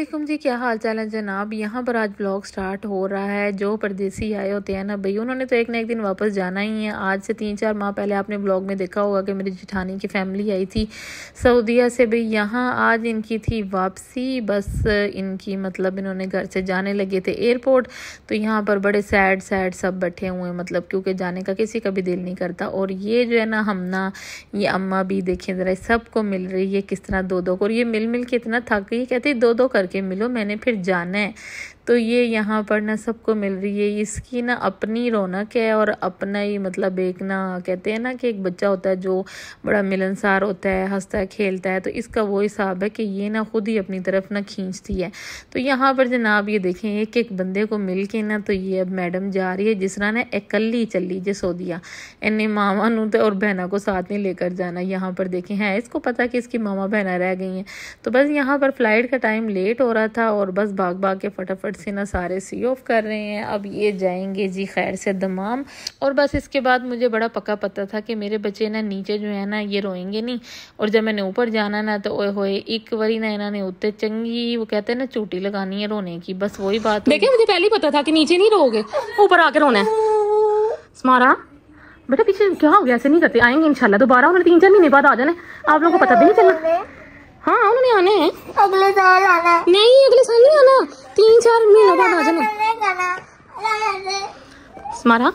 असलम जी क्या हाल चाल है जनाब यहाँ पर आज ब्लॉग स्टार्ट हो रहा है जो परदेसी आए होते हैं ना भाई उन्होंने तो एक ना एक दिन वापस जाना ही है आज से तीन चार माह पहले आपने ब्लॉग में देखा होगा कि मेरी जिठानी की फैमिली आई थी सऊदिया से भाई यहाँ आज इनकी थी वापसी बस इनकी मतलब इन्होंने घर से जाने लगे थे एयरपोर्ट तो यहाँ पर बड़े सैड सैड सब बैठे हुए हैं मतलब क्योंकि जाने का किसी का भी दिल नहीं करता और ये जो है ना हम ना ये अम्मा भी देखें ज़रा सबको मिल रही है किस तरह दो दो को और ये मिल मिल के इतना थक गई कहती दो दो कर करके मिलो मैंने फिर जाना है तो ये यहाँ पर ना सबको मिल रही है इसकी ना अपनी रौनक है और अपना ही मतलब एक ना कहते हैं ना कि एक बच्चा होता है जो बड़ा मिलनसार होता है हंसता है खेलता है तो इसका वो हिसाब है कि ये ना खुद ही अपनी तरफ ना खींचती है तो यहाँ पर जनाब ये देखें एक एक बंदे को मिल के ना तो ये अब मैडम जा रही है जिस तरह ना इकली चली जे सोदिया इन्हें मामा नू तो और बहना को साथ में लेकर जाना यहाँ पर देखें है इसको पता कि इसकी मामा बहना रह गई हैं तो बस यहाँ पर फ्लाइट का टाइम लेट हो रहा था और बस भाग भाग के फटाफट से सारे सी ऑफ कर रहे हैं अब ये जाएंगे जी खैर से दमाम और बस इसके बाद मुझे बड़ा पक्का पता था कि मेरे बच्चे ना नीचे जो है ना ये रोएंगे नहीं और जब मैंने ऊपर जाना ना तो ओए होए एक बारी ना इन्होंने उत्ते चंगी वो कहते हैं ना चूटी लगानी है रोने की बस वही बात देखिए मुझे पहले ही पता था कि नीचे नहीं रोगे ऊपर आके रोना है स्मारा बेटा पीछे क्या हो गया ऐसे नहीं करते आएंगे इंशाल्लाह दोबारा उन्होंने तीन चार महीने बाद आ जाने आप लोगों को पता भी नहीं चलना हाँ उन्होंने आने अगले साल आना नहीं अगले साल नहीं आना तीन चार महीनों बाद आ जाना स्मारा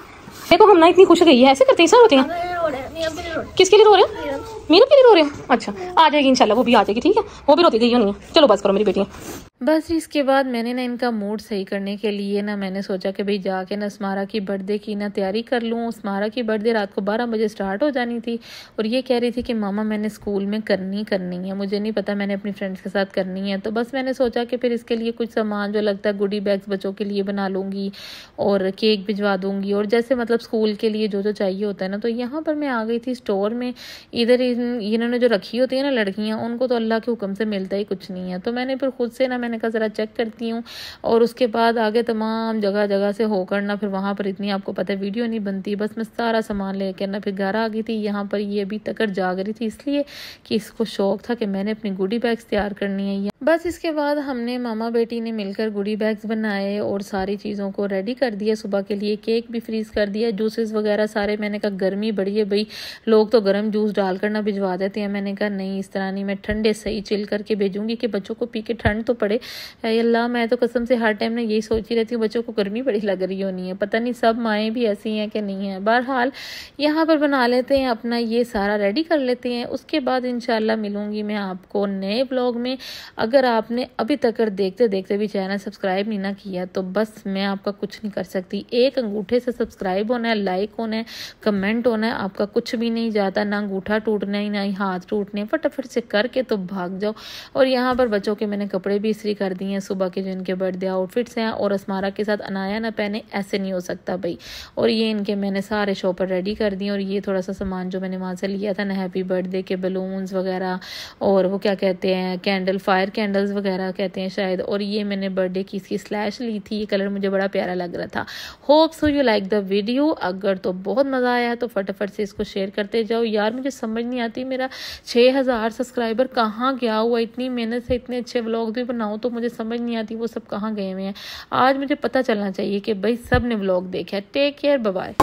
देखो हम ना इतनी खुश गई है ऐसे करते हैं सर होते हैं किसके लिए रो रहे हैं मेरे के लिए रो रहे हैं अच्छा आ जाएगी इंशाल्लाह वो भी आ जाएगी ठीक है वो भी रोती गई होनी है चलो बस करो मेरी बेटियाँ बस इसके बाद मैंने ना इनका मूड सही करने के लिए ना मैंने सोचा कि भाई जाके ना स्मारा की बर्थडे की ना तैयारी कर लूँ स्मारा की बर्थडे रात को बारह बजे स्टार्ट हो जानी थी और ये कह रही थी कि मामा मैंने स्कूल में करनी करनी है मुझे नहीं पता मैंने अपनी फ्रेंड्स के साथ करनी है तो बस मैंने सोचा कि फिर इसके लिए कुछ सामान जो लगता है गुडी बैग्स बच्चों के लिए बना लूँगी और केक भिजवा दूँगी और जैसे मतलब स्कूल के लिए जो जो चाहिए होता है ना तो यहाँ पर मैं आ गई थी स्टोर में इधर इन्होंने जो रखी होती है ना लड़कियाँ उनको तो अल्लाह के हुक्म से मिलता ही कुछ नहीं है तो मैंने फिर खुद से ना मैंने मैंने कहा ज़रा चेक करती हूँ और उसके बाद आगे तमाम जगह जगह से होकर ना फिर वहाँ पर इतनी आपको पता है वीडियो नहीं बनती बस मैं सारा सामान कर ना फिर घर आ गई थी यहाँ पर ये अभी तक जाग रही थी इसलिए कि इसको शौक था कि मैंने अपनी गुडी बैग्स तैयार करनी है बस इसके बाद हमने मामा बेटी ने मिलकर गुडी बैग्स बनाए और सारी चीज़ों को रेडी कर दिया सुबह के लिए केक भी फ्रीज़ कर दिया जूसेस वगैरह सारे मैंने कहा गर्मी बड़ी है भाई लोग तो गर्म जूस डालकर ना भिजवा देते हैं मैंने कहा नहीं इस तरह नहीं मैं ठंडे सही चिल करके भेजूंगी कि बच्चों को पी के ठंड तो पड़े अल्लाह मैं तो कसम से हर टाइम ना यही सोच ही रहती हूँ बच्चों को गर्मी बड़ी लग रही होनी है पता नहीं सब माएँ भी ऐसी हैं कि नहीं हैं बहरहाल यहाँ पर बना लेते हैं अपना ये सारा रेडी कर लेते हैं उसके बाद इन मिलूँगी मैं आपको नए ब्लॉग में अगर आपने अभी तक देखते देखते भी चैनल सब्सक्राइब नहीं ना किया तो बस मैं आपका कुछ नहीं कर सकती एक अंगूठे से सब्सक्राइब होना है लाइक होना है कमेंट होना है आपका कुछ भी नहीं जाता ना अंगूठा टूटना ही ना ही हाथ टूटने फटाफट से करके तो भाग जाओ और यहाँ पर बच्चों के मैंने कपड़े भी कंपल्सरी कर दी हैं सुबह के जो इनके बर्थडे आउटफिट्स हैं और असमारा के साथ अनाया ना पहने ऐसे नहीं हो सकता भाई और ये इनके मैंने सारे शो पर रेडी कर दिए और ये थोड़ा सा सामान जो मैंने वहाँ से लिया था ना हैप्पी बर्थडे के बलून्स वगैरह और वो क्या कहते हैं कैंडल फायर कैंडल्स वगैरह कहते हैं शायद और ये मैंने बर्थडे की इसकी स्लैश ली थी ये कलर मुझे बड़ा प्यारा लग रहा था hope so you like the video अगर तो बहुत मज़ा आया तो फटाफट से इसको शेयर करते जाओ यार मुझे समझ नहीं आती मेरा छः हज़ार सब्सक्राइबर कहाँ गया हुआ इतनी मेहनत से इतने अच्छे ब्लॉग भी बनाओ हूँ तो मुझे समझ नहीं आती वो सब कहाँ गए हुए हैं आज मुझे पता चलना चाहिए कि भाई सब ने ब्लॉग देखा है टेक केयर बाय